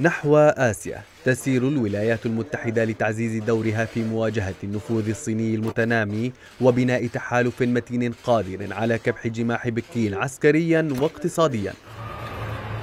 نحو آسيا تسير الولايات المتحدة لتعزيز دورها في مواجهة النفوذ الصيني المتنامي وبناء تحالف متين قادر على كبح جماح بكين عسكريا واقتصاديا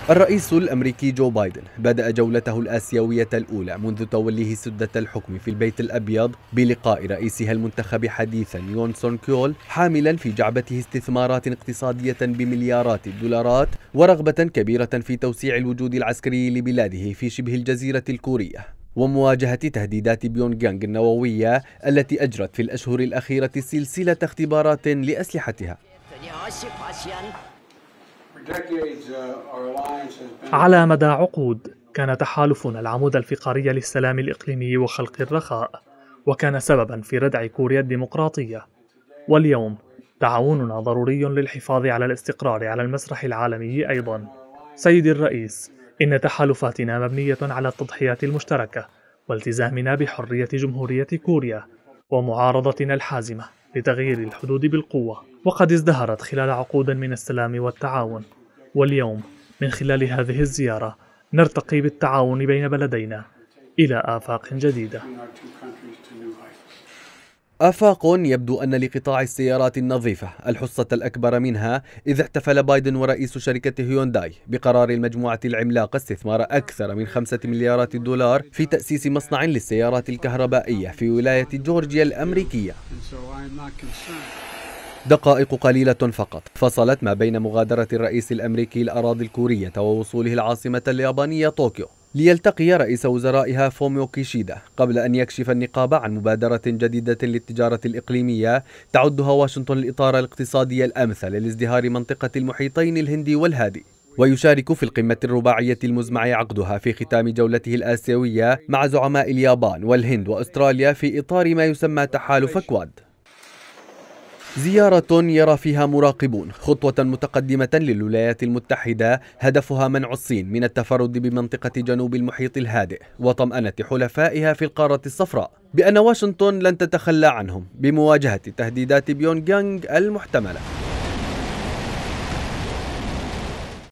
الرئيس الأمريكي جو بايدن بدأ جولته الآسيوية الأولى منذ توليه سدة الحكم في البيت الأبيض بلقاء رئيسها المنتخب حديثا يون سون كيول حاملا في جعبته استثمارات اقتصادية بمليارات الدولارات ورغبة كبيرة في توسيع الوجود العسكري لبلاده في شبه الجزيرة الكورية ومواجهة تهديدات بيونغيانغ النووية التي أجرت في الأشهر الأخيرة سلسلة اختبارات لأسلحتها Uh, على مدى عقود كان تحالفنا العمود الفقري للسلام الإقليمي وخلق الرخاء وكان سببا في ردع كوريا الديمقراطية واليوم تعاوننا ضروري للحفاظ على الاستقرار على المسرح العالمي أيضا سيدي الرئيس إن تحالفاتنا مبنية على التضحيات المشتركة والتزامنا بحرية جمهورية كوريا ومعارضتنا الحازمة لتغيير الحدود بالقوة وقد ازدهرت خلال عقود من السلام والتعاون واليوم من خلال هذه الزيارة نرتقي بالتعاون بين بلدينا إلى آفاق جديدة آفاق يبدو أن لقطاع السيارات النظيفة الحصة الأكبر منها إذ احتفل بايدن ورئيس شركة هيونداي بقرار المجموعة العملاقة استثمار أكثر من خمسة مليارات دولار في تأسيس مصنع للسيارات الكهربائية في ولاية جورجيا الأمريكية دقائق قليلة فقط فصلت ما بين مغادرة الرئيس الأمريكي الأراضي الكورية ووصوله العاصمة اليابانية طوكيو ليلتقي رئيس وزرائها فوميو كيشيدا قبل أن يكشف النقاب عن مبادرة جديدة للتجارة الإقليمية تعدها واشنطن الإطار الاقتصادي الأمثل لازدهار منطقة المحيطين الهندي والهادي ويشارك في القمة الرباعية المزمع عقدها في ختام جولته الآسيوية مع زعماء اليابان والهند وأستراليا في إطار ما يسمى تحالف كواد زيارة يرى فيها مراقبون خطوة متقدمة للولايات المتحدة هدفها منع الصين من التفرد بمنطقة جنوب المحيط الهادئ وطمأنة حلفائها في القارة الصفراء بأن واشنطن لن تتخلى عنهم بمواجهة تهديدات بيونغيانغ المحتملة